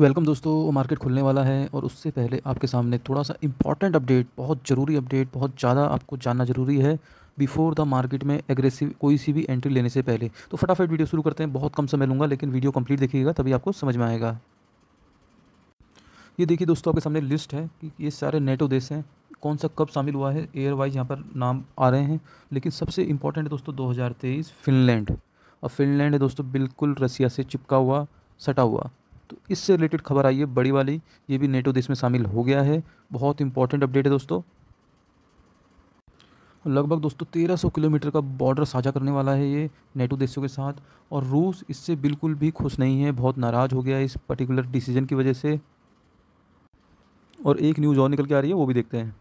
welcome दोस्तों market खुलने वाला है और उससे पहले आपके सामने थोड़ा सा इंपॉर्टेंट अपडेट बहुत ज़रूरी अपडेट बहुत ज़्यादा आपको जानना जरूरी है बिफोर द मार्केट में एग्रेसिव कोई सी भी एंट्री लेने से पहले तो फटाफट वीडियो शुरू करते हैं बहुत कम समय लूँगा लेकिन वीडियो कम्प्लीट देखिएगा तभी आपको समझ में आएगा ये देखिए दोस्तों आपके सामने लिस्ट है कि ये सारे नेटो देश हैं कौन सा कब शामिल हुआ है एयर वाइज यहाँ पर नाम आ रहे हैं लेकिन सबसे इम्पोर्टेंट दोस्तों 2023 फिनलैंड और फिनलैंड है दोस्तों बिल्कुल रसिया से चिपका हुआ सटा हुआ तो इससे रिलेटेड खबर आई है बड़ी वाली ये भी नेटो देश में शामिल हो गया है बहुत इंपॉर्टेंट अपडेट है दोस्तों लगभग दोस्तों 1300 किलोमीटर का बॉर्डर साझा करने वाला है ये नेटो देशों के साथ और रूस इससे बिल्कुल भी खुश नहीं है बहुत नाराज़ हो गया है इस पर्टिकुलर डिसीजन की वजह से और एक न्यूज़ और निकल के आ रही है वो भी देखते हैं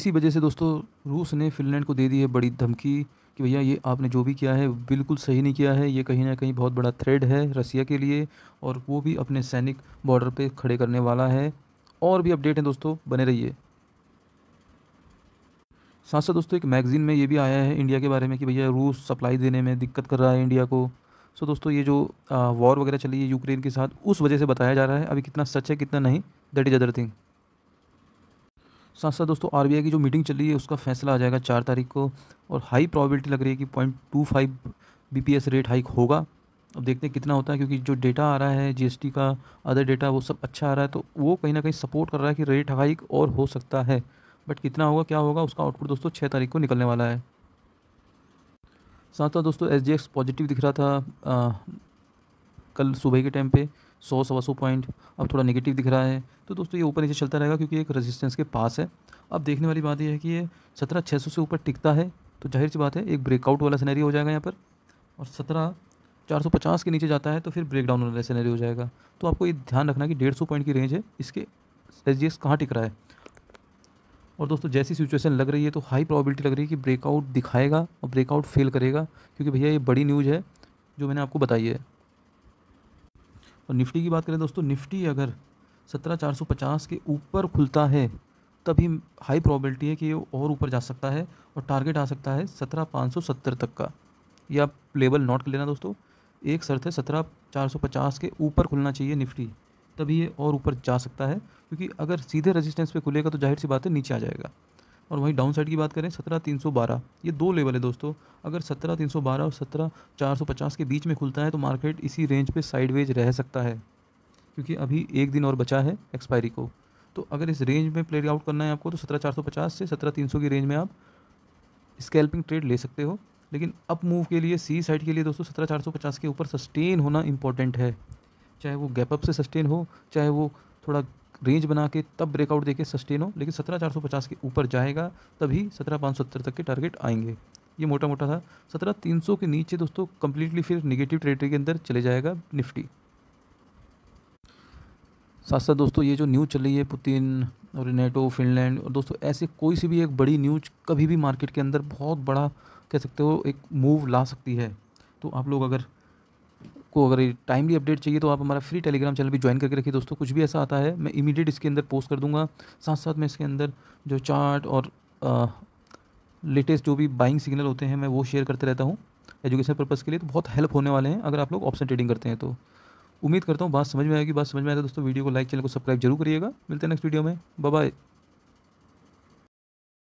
इसी वजह से दोस्तों रूस ने फिनलैंड को दे दी है बड़ी धमकी कि भैया ये आपने जो भी किया है बिल्कुल सही नहीं किया है ये कहीं ना कहीं बहुत बड़ा थ्रेड है रसिया के लिए और वो भी अपने सैनिक बॉर्डर पर खड़े करने वाला है और भी अपडेट हैं दोस्तों बने रहिए साथ साथ दोस्तों एक मैगज़ीन में ये भी आया है इंडिया के बारे में कि भैया रूस सप्लाई देने में दिक्कत कर रहा है इंडिया को सो दोस्तों ये जो वॉर वगैरह चली है यूक्रेन के साथ उस वजह से बताया जा रहा है अभी कितना सच है कितना नहीं दैट इज़ अदर थिंग साथ साथ दोस्तों आर की जो मीटिंग चल रही है उसका फैसला आ जाएगा चार तारीख को और हाई प्रॉबिलिटी लग रही है कि point two five B rate hike होगा अब देखते हैं कितना होता है क्योंकि जो डेटा आ रहा है जी का अदर डेटा वो सब अच्छा आ रहा है तो वो कहीं ना कहीं सपोर्ट कर रहा है कि रेट हाइक और हो सकता है बट कितना होगा क्या होगा उसका आउटपुट दोस्तों छः तारीख को निकलने वाला है साथ साथ दोस्तों एस पॉजिटिव दिख रहा था आ, कल सुबह के टाइम पे सौ सवा सौ पॉइंट अब थोड़ा नेगेटिव दिख रहा है तो दोस्तों ये ऊपर नीचे चलता रहेगा क्योंकि एक रेजिस्टेंस के पास है अब देखने वाली बात यह है कि ये सत्रह छः सौ से ऊपर टिकता है तो जाहिर सी बात है एक ब्रेकआउट वाला सीनरी हो जाएगा यहाँ पर और सत्रह चार सौ पचास के नीचे जाता है तो फिर ब्रेकडाउन वाला सिनेरियो हो जाएगा तो आपको ये ध्यान रखना कि डेढ़ सौ पॉइंट की रेंज है इसके एच कहाँ टिक रहा है और दोस्तों जैसी सिचुएशन लग रही है तो हाई प्रोबेबिलिटी लग रही है कि ब्रेकआउट दिखाएगा और ब्रेकआउट फेल करेगा क्योंकि भैया ये बड़ी न्यूज़ है जो मैंने आपको बताई है और निफ्टी की बात करें दोस्तों निफ्टी अगर सत्रह चार सौ पचास के ऊपर खुलता है तभी हाई प्रोबेबिलिटी है कि ये और ऊपर जा सकता है और टारगेट आ सकता है सत्रह पाँच सौ सत्तर तक का ये आप लेवल नोट कर लेना दोस्तों एक शर्त है सत्रह चार सौ पचास के ऊपर खुलना चाहिए निफ्टी तभी ये और ऊपर जा सकता है क्योंकि अगर सीधे रजिस्टेंस पर खुलेगा तो जाहिर सी बात है नीचे आ जाएगा और वहीं डाउन साइड की बात करें सत्रह तीन सौ बारह ये दो लेवल है दोस्तों अगर सत्रह तीन सौ बारह और सत्रह चार सौ पचास के बीच में खुलता है तो मार्केट इसी रेंज पे साइडवेज रह सकता है क्योंकि अभी एक दिन और बचा है एक्सपायरी को तो अगर इस रेंज में प्ले आउट करना है आपको तो सत्रह चार सौ पचास से सत्रह तीन सौ की रेंज में आप स्कैल्पिंग ट्रेड ले सकते हो लेकिन अप मूव के लिए सी साइड के लिए दोस्तों सत्रह चार सौ पचास के ऊपर सस्टेन होना इंपॉर्टेंट है चाहे वो गैप अप से सस्टेन हो चाहे वो थोड़ा रेंज बना के तब ब्रेकआउट देके सस्टेन हो लेकिन सत्रह चार सौ पचास के ऊपर जाएगा तभी सत्रह पाँच सौ सत्तर तक के टारगेट आएंगे ये मोटा मोटा था सत्रह तीन सौ के नीचे दोस्तों कम्प्लीटली फिर निगेटिव ट्रेटरी के अंदर चले जाएगा निफ्टी साथ साथ दोस्तों ये जो न्यूज़ चल रही है पुतिन और नेटो फिनलैंड और दोस्तों ऐसे कोई सी भी एक बड़ी न्यूज कभी भी मार्केट के अंदर बहुत बड़ा कह सकते हो एक मूव ला सकती है तो आप लोग अगर आपको अगर टाइमली अपडेट चाहिए तो आप हमारा फ्री टेलीग्राम चैनल भी ज्वाइन करके रखिए दोस्तों कुछ भी ऐसा आता है मैं इमीडिएट इसके अंदर पोस्ट कर दूंगा साथ साथ मैं इसके अंदर जो चार्ट और लेटेस्ट जो भी बाइंग सिग्नल होते हैं मैं वो शेयर करते रहता हूँ एजुकेशन पर्पज़ के लिए तो बहुत हेल्प होने वाले हैं अगर आप लोग ऑप्शन ट्रेडिंग करते हैं तो उम्मीद करता हूँ बात समझ में आएगी बात समझ में आएगा तो दोस्तों वीडियो को लाइक चैनल को सब्सक्राइब जरूर करिएगा मिलते हैं नेक्स्ट वीडियो में बाय